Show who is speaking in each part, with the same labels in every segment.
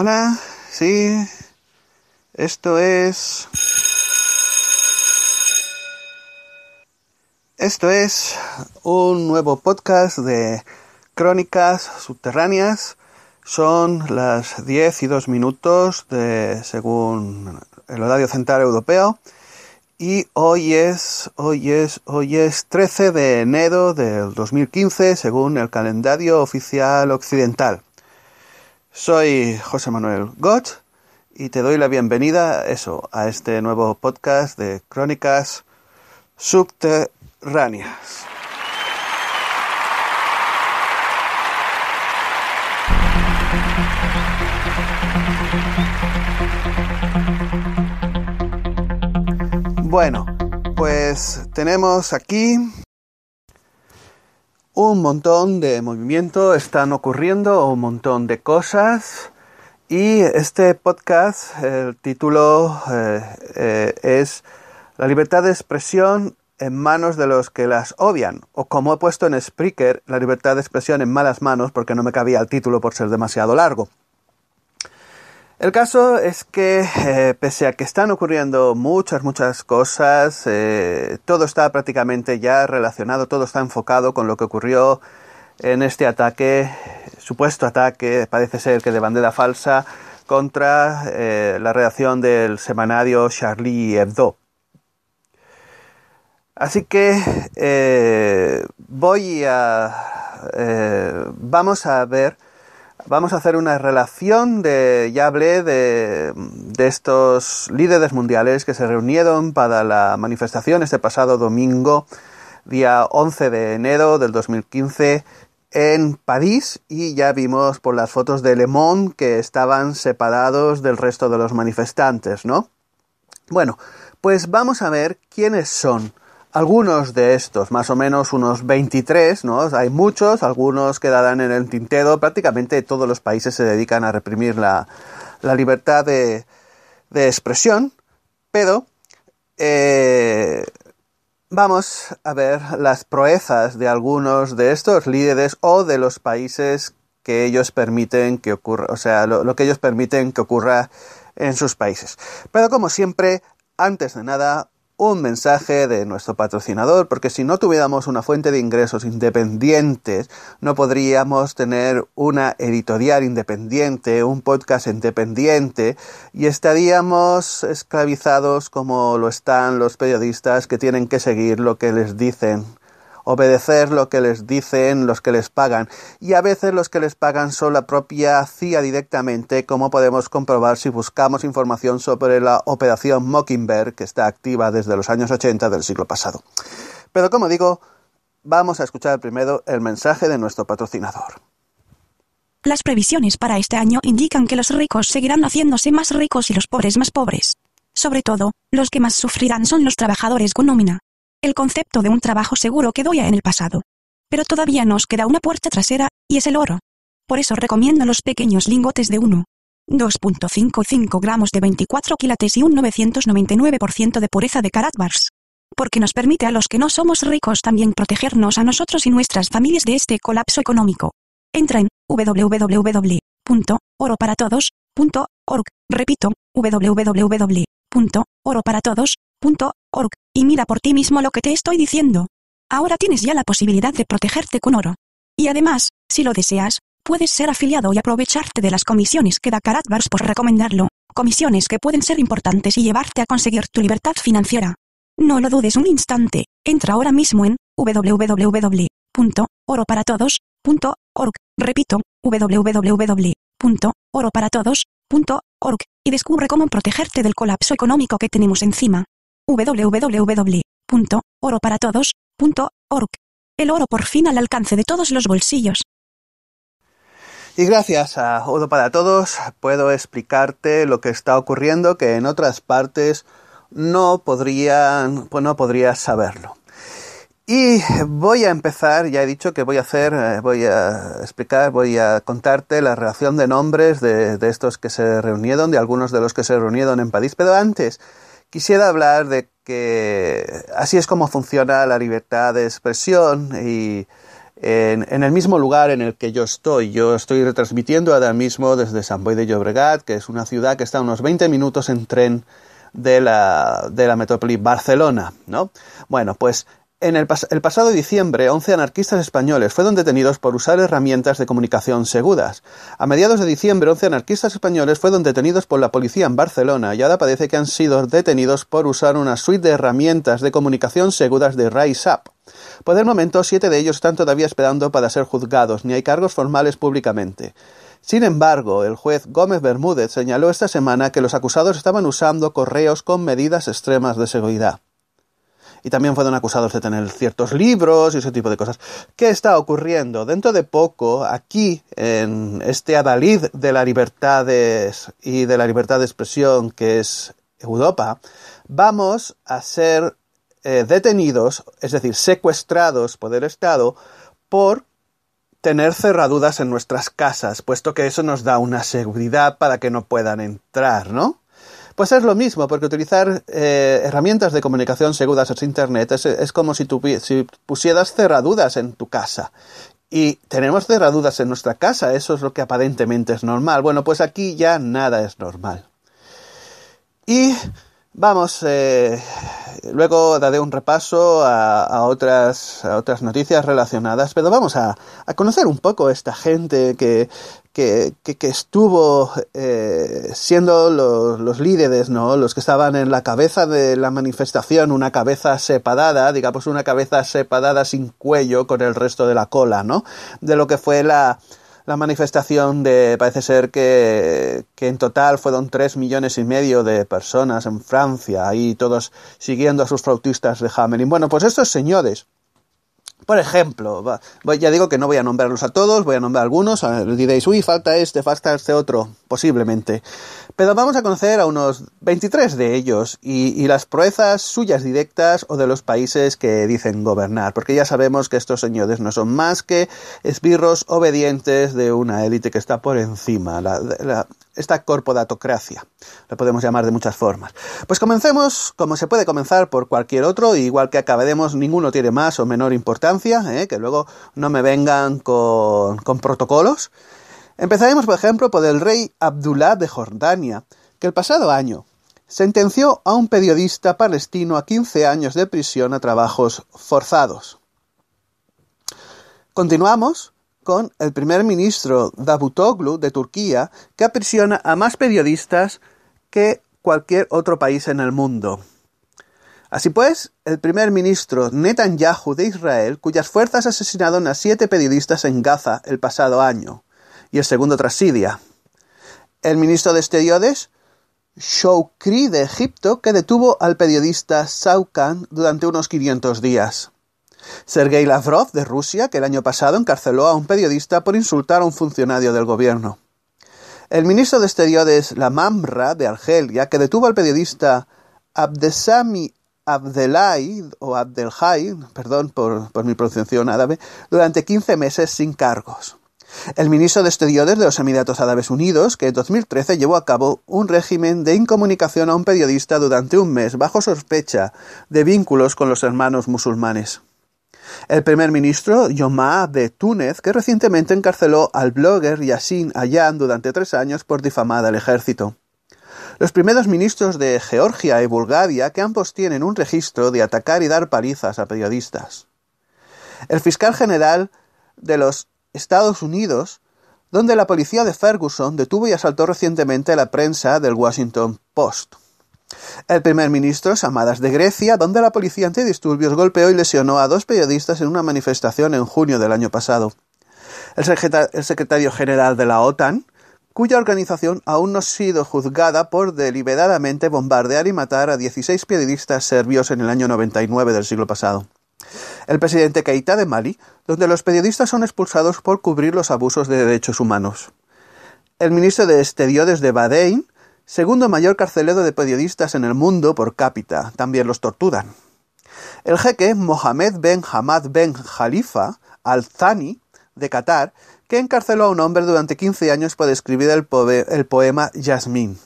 Speaker 1: Hola, sí, esto es... Esto es un nuevo podcast de Crónicas Subterráneas. Son las 10 y 2 minutos de, según el horario central europeo. Y hoy es, hoy es, hoy es 13 de enero del 2015 según el calendario oficial occidental. Soy José Manuel Gott y te doy la bienvenida eso, a este nuevo podcast de Crónicas Subterráneas. Bueno, pues tenemos aquí un montón de movimiento, están ocurriendo un montón de cosas. Y este podcast, el título eh, eh, es La libertad de expresión en manos de los que las odian. O como he puesto en Spreaker, la libertad de expresión en malas manos porque no me cabía el título por ser demasiado largo. El caso es que, eh, pese a que están ocurriendo muchas, muchas cosas, eh, todo está prácticamente ya relacionado, todo está enfocado con lo que ocurrió en este ataque, supuesto ataque, parece ser que de bandera falsa, contra eh, la redacción del semanario Charlie Hebdo. Así que voy a. vamos a ver Vamos a hacer una relación de, ya hablé de, de estos líderes mundiales que se reunieron para la manifestación este pasado domingo, día 11 de enero del 2015, en París y ya vimos por las fotos de Le Monde que estaban separados del resto de los manifestantes, ¿no? Bueno, pues vamos a ver quiénes son algunos de estos, más o menos unos 23, ¿no? Hay muchos, algunos quedarán en el tintero. Prácticamente todos los países se dedican a reprimir la, libertad de, de, expresión, pero eh, vamos a ver las proezas de algunos de estos líderes o de los países que ellos permiten que ocurra, o sea, lo que ellos permiten que ocurra en sus países. Pero como siempre, antes de nada, un mensaje de nuestro patrocinador, porque si no tuviéramos una fuente de ingresos independientes, no podríamos tener una editorial independiente, un podcast independiente, y estaríamos esclavizados como lo están los periodistas que tienen que seguir lo que les dicen obedecer lo que les dicen los que les pagan, y a veces los que les pagan son la propia CIA directamente, como podemos comprobar si buscamos información sobre la operación Mockingbird, que está activa desde los años 80 del siglo pasado. Pero como digo, vamos a escuchar primero el mensaje de nuestro patrocinador.
Speaker 2: Las previsiones para este año indican que los ricos seguirán haciéndose más ricos y los pobres más pobres. Sobre todo, los que más sufrirán son los trabajadores con nómina. El concepto de un trabajo seguro quedó ya en el pasado. Pero todavía nos queda una puerta trasera, y es el oro. Por eso recomiendo los pequeños lingotes de 1. 2.55 gramos de 24 quilates y un 999% de pureza de Karatbars. Porque nos permite a los que no somos ricos también protegernos a nosotros y nuestras familias de este colapso económico. Entra en www.oroparatodos.org. Repito, www.oroparatodos.org org, y mira por ti mismo lo que te estoy diciendo. Ahora tienes ya la posibilidad de protegerte con oro. Y además, si lo deseas, puedes ser afiliado y aprovecharte de las comisiones que da Caratbars por recomendarlo, comisiones que pueden ser importantes y llevarte a conseguir tu libertad financiera. No lo dudes un instante, entra ahora mismo en www.oroparatodos.org, repito, www.oroparatodos.org, y descubre cómo protegerte del colapso económico que tenemos encima www.oroparatodos.org. El oro por fin al alcance de todos los bolsillos.
Speaker 1: Y gracias a Oro para Todos puedo explicarte lo que está ocurriendo que en otras partes no podrían, pues no podrías saberlo. Y voy a empezar, ya he dicho que voy a hacer, eh, voy a explicar, voy a contarte la relación de nombres de, de estos que se reunieron, de algunos de los que se reunieron en París, pero antes Quisiera hablar de que así es como funciona la libertad de expresión y en, el mismo lugar en el que yo estoy. Yo estoy retransmitiendo ahora mismo desde San Boy de Llobregat, que es una ciudad que está a unos 20 minutos en tren de la, de la metrópoli Barcelona, ¿no? Bueno, pues en el, pasado diciembre, 11 anarquistas españoles fueron detenidos por usar herramientas de comunicación seguras. A mediados de diciembre, 11 anarquistas españoles fueron detenidos por la policía en Barcelona y ahora parece que han sido detenidos por usar una suite de herramientas de comunicación seguras de Rise Up. Por el momento, siete de ellos están todavía esperando para ser juzgados, ni hay cargos formales públicamente. Sin embargo, el juez Gómez Bermúdez señaló esta semana que los acusados estaban usando correos con medidas extremas de seguridad y también fueron acusados de tener ciertos libros y ese tipo de cosas. ¿Qué está ocurriendo? Dentro de poco, aquí, en este adalid de la libertad y de la libertad de expresión que es Europa, vamos a ser eh, detenidos, es decir, secuestrados por el Estado, por tener cerraduras en nuestras casas, puesto que eso nos da una seguridad para que no puedan entrar, ¿no? Pues es lo mismo, porque utilizar eh, herramientas de comunicación seguras es Internet es, como si, pusieras cerraduras en tu casa. Y tenemos cerraduras en nuestra casa, eso es lo que aparentemente es normal. Bueno, pues aquí ya nada es normal. Y vamos, eh, Luego daré un repaso a, otras, a otras noticias relacionadas, pero vamos a, conocer un poco esta gente que, estuvo eh, siendo los, líderes, ¿no? los que estaban en la cabeza de la manifestación, una cabeza separada, digamos una cabeza separada sin cuello con el resto de la cola, ¿no? de lo que fue la, la manifestación de, parece ser que, que en total fueron tres millones y medio de personas en Francia, ahí todos siguiendo a sus flautistas de Hamelin. Bueno, pues estos señores por ejemplo, ya digo que no voy a nombrarlos a todos, voy a nombrar a algunos, diréis, uy, falta este, falta este otro, posiblemente. Pero vamos a conocer a unos 23 de ellos y, las proezas suyas directas o de los países que dicen gobernar, porque ya sabemos que estos señores no son más que esbirros obedientes de una élite que está por encima. la, esta corpodatocracia. Lo podemos llamar de muchas formas. Pues comencemos como se puede comenzar por cualquier otro, igual que acabaremos, ninguno tiene más o menor importancia, ¿eh? que luego no me vengan con, con protocolos. Empezaremos, por ejemplo, por el rey Abdullah de Jordania, que el pasado año sentenció a un periodista palestino a 15 años de prisión a trabajos forzados. Continuamos con el primer ministro Davutoglu de Turquía, que aprisiona a más periodistas que cualquier otro país en el mundo. Así pues, el primer ministro Netanyahu de Israel, cuyas fuerzas asesinaron a siete periodistas en Gaza el pasado año, y el segundo tras Siria. El ministro de Exteriores, Shoukri de Egipto, que detuvo al periodista Saukan durante unos 500 días. Sergei Lavrov, de Rusia, que el año pasado encarceló a un periodista por insultar a un funcionario del gobierno. El ministro de Exteriores, la de Argelia, que detuvo al periodista Abdesami Abdelai, o Abdelhai, perdón por, por mi pronunciación árabe, durante 15 meses sin cargos. El ministro de Exteriores de los Emiratos Árabes Unidos, que en 2013 llevó a cabo un régimen de incomunicación a un periodista durante un mes bajo sospecha de vínculos con los hermanos musulmanes. El primer ministro Yomá de Túnez, que recientemente encarceló al blogger Yassin Ayan durante tres años por difamar al ejército. Los primeros ministros de Georgia y Bulgaria, que ambos tienen un registro de atacar y dar palizas a periodistas. El fiscal general de los Estados Unidos, donde la policía de Ferguson detuvo y asaltó recientemente la prensa del Washington Post. El primer ministro amadas de Grecia, donde la policía antidisturbios golpeó y lesionó a dos periodistas en una manifestación en junio del año pasado. El, secretario general de la OTAN, cuya organización aún no ha sido juzgada por deliberadamente bombardear y matar a 16 periodistas serbios en el año 99 del siglo pasado. El presidente Keita de Mali, donde los periodistas son expulsados por cubrir los abusos de derechos humanos. El ministro de Exteriores de Badein, Segundo mayor carcelero de periodistas en el mundo por cápita, también los torturan. El jeque Mohamed Ben Hamad Ben Khalifa al-Thani de Qatar, que encarceló a un hombre durante 15 años por escribir el, el poema Yasmín.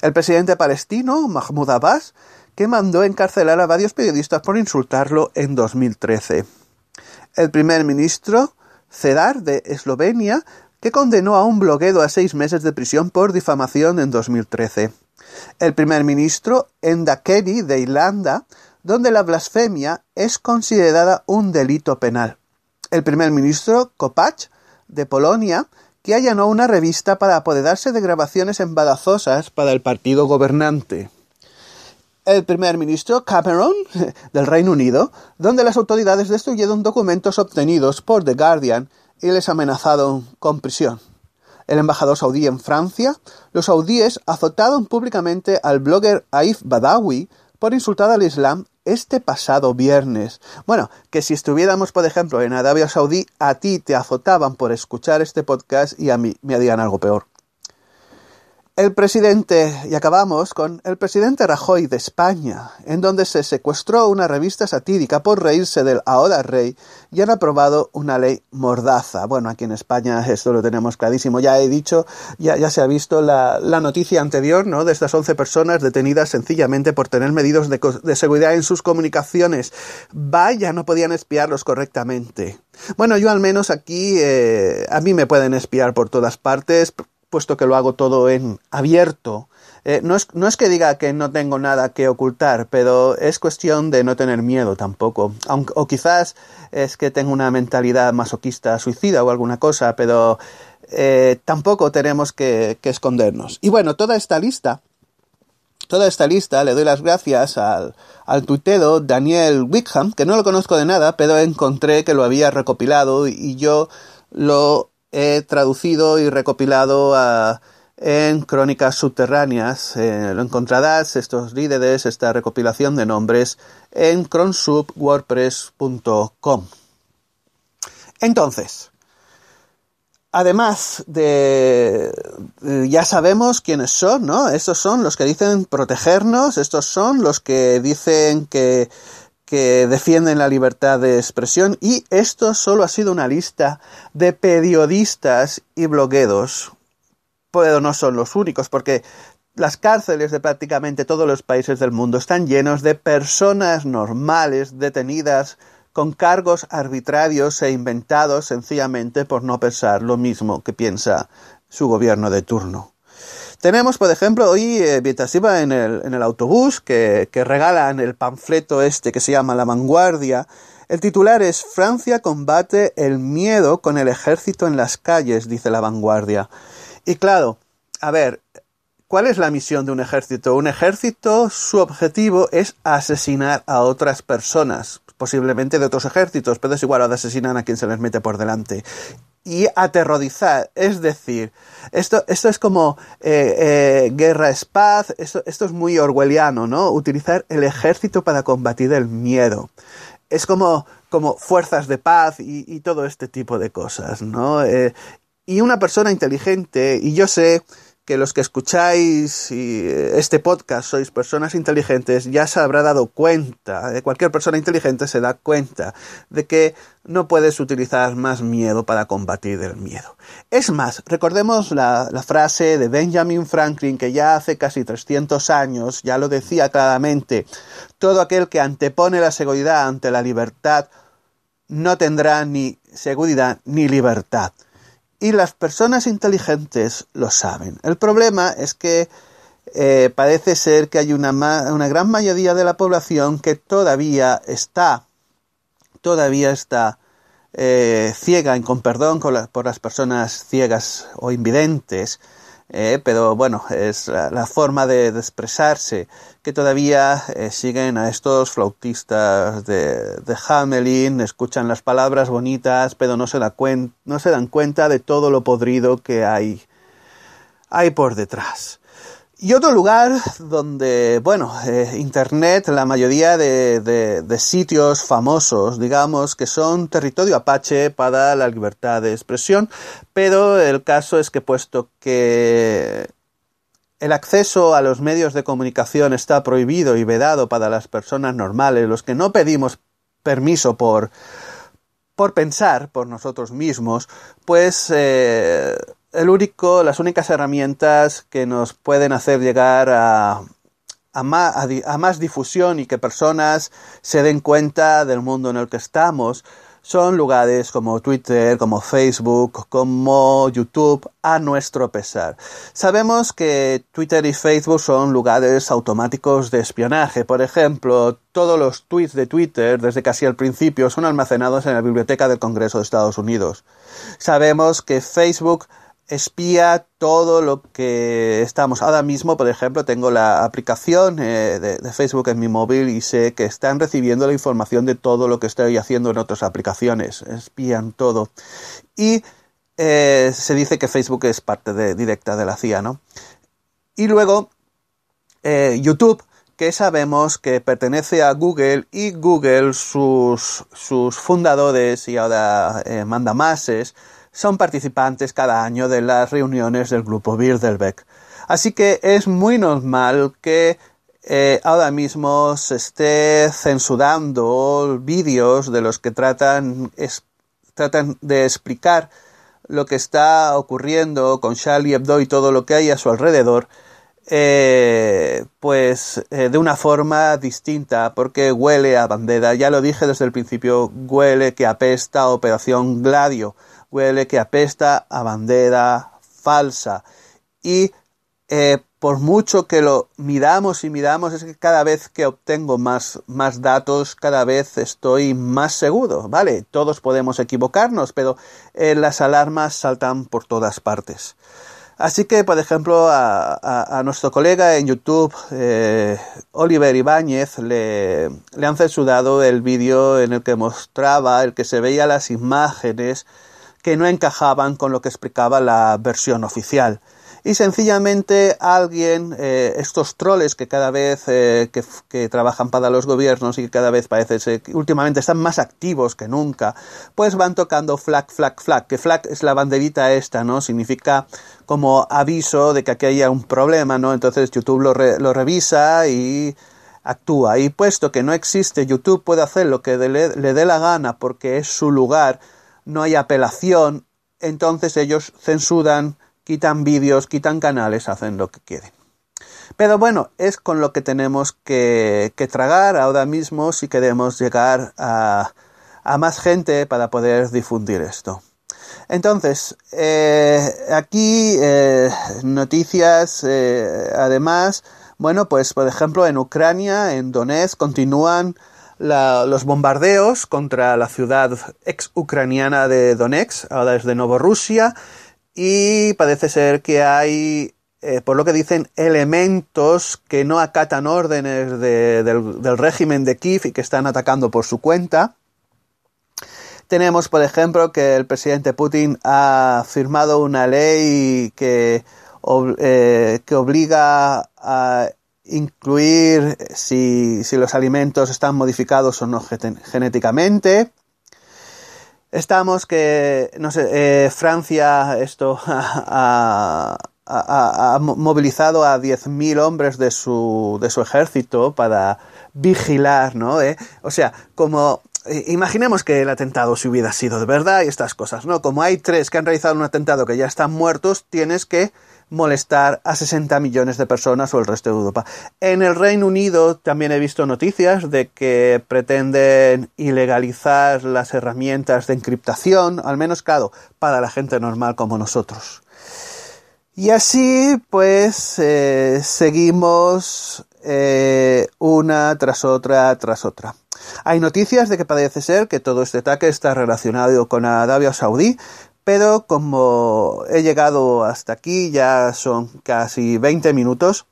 Speaker 1: El presidente palestino, Mahmoud Abbas, que mandó encarcelar a varios periodistas por insultarlo en 2013. El primer ministro, Cedar, de Eslovenia, que condenó a un bloguero a seis meses de prisión por difamación en 2013. El primer ministro Kenny de Irlanda, donde la blasfemia es considerada un delito penal. El primer ministro Kopacz de Polonia, que allanó una revista para apoderarse de grabaciones embarazosas para el partido gobernante el primer ministro Cameron del Reino Unido, donde las autoridades destruyeron documentos obtenidos por The Guardian y les amenazaron con prisión. El embajador saudí en Francia, los saudíes azotaron públicamente al blogger Aif Badawi por insultar al Islam este pasado viernes. Bueno, que si estuviéramos, por ejemplo, en Arabia Saudí, a ti te azotaban por escuchar este podcast y a mí me harían algo peor. El presidente, y acabamos con el presidente Rajoy de España, en donde se secuestró una revista satírica por reírse del ahora rey y han aprobado una ley mordaza. Bueno, aquí en España esto lo tenemos clarísimo. Ya he dicho, ya, se ha visto la, noticia anterior, ¿no? De estas 11 personas detenidas sencillamente por tener medidas de, seguridad en sus comunicaciones. Vaya, no podían espiarlos correctamente. Bueno, yo al menos aquí, eh, a mí me pueden espiar por todas partes puesto que lo hago todo en abierto, eh, no, es, que diga que no tengo nada que ocultar, pero es cuestión de no tener miedo tampoco. Aunque, o quizás es que tengo una mentalidad masoquista, suicida o alguna cosa, pero eh, tampoco tenemos que, escondernos. Y bueno, toda esta lista, toda esta lista, le doy las gracias al, al tuitero Daniel Wickham, que no lo conozco de nada, pero encontré que lo había recopilado y yo lo he traducido y recopilado ah, en Crónicas Subterráneas. Eh, lo encontrarás, estos líderes, esta recopilación de nombres, en cronsubwordpress.com. Entonces, además de, ya sabemos quiénes son, ¿no? Estos son los que dicen protegernos, estos son los que dicen que que defienden la libertad de expresión y esto solo ha sido una lista de periodistas y blogueros. Pero no son los únicos, porque las cárceles de prácticamente todos los países del mundo están llenos de personas normales detenidas con cargos arbitrarios e inventados sencillamente por no pensar lo mismo que piensa su gobierno de turno. Tenemos, por ejemplo, hoy, eh, en el, autobús, que, que, regalan el panfleto este que se llama La Vanguardia, el titular es Francia combate el miedo con el ejército en las calles, dice La Vanguardia. Y claro, a ver, ¿Cuál es la misión de un ejército? Un ejército, su objetivo es asesinar a otras personas, posiblemente de otros ejércitos, pero es igual, a asesinar a quien se les mete por delante. Y aterrorizar, es decir, esto, esto es como eh, eh, guerra es paz, esto, es muy orwelliano, ¿no? Utilizar el ejército para combatir el miedo. Es como, como fuerzas de paz y, todo este tipo de cosas, ¿no? Eh, y una persona inteligente, y yo sé, que los que escucháis eh, este podcast sois personas inteligentes, ya se habrá dado cuenta, eh, cualquier persona inteligente se da cuenta de que no puedes utilizar más miedo para combatir el miedo. Es más, recordemos la, la frase de Benjamin Franklin que ya hace casi 300 años, ya lo decía claramente, todo aquel que antepone la seguridad ante la libertad no tendrá ni seguridad ni libertad. Y las personas inteligentes lo saben. El problema es que eh, parece ser que hay una, una, gran mayoría de la población que todavía está, todavía está eh, ciega, con perdón por las personas ciegas o invidentes, eh, pero bueno, es la, forma de, expresarse que todavía eh, siguen a estos flautistas de, de, Hamelin, escuchan las palabras bonitas, pero no se, da no se dan cuenta de todo lo podrido que hay, hay por detrás. Y otro lugar donde, bueno, eh, Internet, la mayoría de, de, sitios famosos, digamos, que son territorio apache para la libertad de expresión, pero el caso es que puesto que el acceso a los medios de comunicación está prohibido y vedado para las personas normales, los que no pedimos permiso por, por pensar por nosotros mismos, pues... Eh, el único, las únicas herramientas que nos pueden hacer llegar a, más, más, difusión y que personas se den cuenta del mundo en el que estamos son lugares como Twitter, como Facebook, como YouTube, a nuestro pesar. Sabemos que Twitter y Facebook son lugares automáticos de espionaje. Por ejemplo, todos los tweets de Twitter desde casi el principio son almacenados en la biblioteca del Congreso de Estados Unidos. Sabemos que Facebook espía todo lo que estamos. Ahora mismo, por ejemplo, tengo la aplicación eh, de, Facebook en mi móvil y sé que están recibiendo la información de todo lo que estoy haciendo en otras aplicaciones. Espían todo. Y eh, se dice que Facebook es parte directa de la CIA, ¿no? Y luego, eh, YouTube que sabemos que pertenece a Google y Google, sus, fundadores y ahora manda máses, son participantes cada año de las reuniones del grupo Bilderberg. Así que es muy normal que eh, ahora mismo se esté censurando vídeos de los que tratan, tratan de explicar lo que está ocurriendo con Charlie Hebdo y todo lo que hay a su alrededor, eh, pues eh, de una forma distinta, porque huele a bandera. Ya lo dije desde el principio, huele que apesta a Operación Gladio huele, que apesta a bandera falsa. Y eh, por mucho que lo miramos y miramos, es que cada vez que obtengo más, más datos, cada vez estoy más seguro. Vale, todos podemos equivocarnos, pero eh, las alarmas saltan por todas partes. Así que, por ejemplo, a, nuestro colega en YouTube, eh, Oliver Ibáñez, le, han censurado el vídeo en el que mostraba, el que se veía las imágenes que no encajaban con lo que explicaba la versión oficial. Y sencillamente alguien, eh, estos troles que cada vez eh, que, trabajan para los gobiernos y que cada vez parece que últimamente están más activos que nunca, pues van tocando flag, flag, flag, que flag es la banderita esta, ¿no? Significa como aviso de que aquí haya un problema, ¿no? Entonces YouTube lo, revisa y actúa. Y puesto que no existe, YouTube puede hacer lo que le dé la gana porque es su lugar, no hay apelación, entonces ellos censuran, quitan vídeos, quitan canales, hacen lo que quieren. Pero bueno, es con lo que tenemos que, que tragar ahora mismo si queremos llegar a, a, más gente para poder difundir esto. Entonces, eh, aquí eh, noticias, eh, además, bueno, pues por ejemplo en Ucrania, en Donetsk, continúan los bombardeos contra la ciudad ex-ucraniana de Donetsk, ahora es de Rusia, y parece ser que hay, eh, por lo que dicen, elementos que no acatan órdenes del, régimen de Kiev y que están atacando por su cuenta. Tenemos, por ejemplo, que el presidente Putin ha firmado una ley que, eh, que obliga a incluir si, los alimentos están modificados o no genéticamente. Estamos que, no sé, eh, Francia esto ha, movilizado a 10.000 hombres de su, ejército para vigilar, ¿no? Eh, o sea, como imaginemos que el atentado si hubiera sido de verdad y estas cosas, ¿no? Como hay tres que han realizado un atentado que ya están muertos, tienes que molestar a 60 millones de personas o el resto de Europa. En el Reino Unido también he visto noticias de que pretenden ilegalizar las herramientas de encriptación, al menos claro, para la gente normal como nosotros. Y así pues eh, seguimos eh, una tras otra tras otra. Hay noticias de que parece ser que todo este ataque está relacionado con Arabia Saudí, pero como he llegado hasta aquí, ya son casi 20 minutos,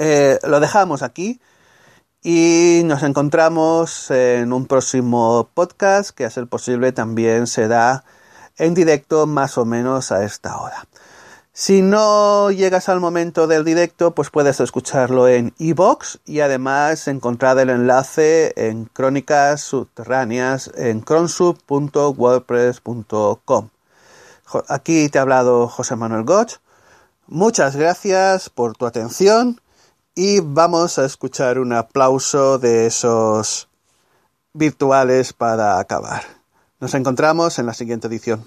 Speaker 1: eh, lo dejamos aquí y nos encontramos en un próximo podcast que a ser posible también será en directo más o menos a esta hora. Si no llegas al momento del directo, pues puedes escucharlo en iBox y además encontrar el enlace en Crónicas Subterráneas en cronsub.wordpress.com. Aquí te ha hablado José Manuel Gotch. Muchas gracias por tu atención y vamos a escuchar un aplauso de esos virtuales para acabar. Nos encontramos en la siguiente edición.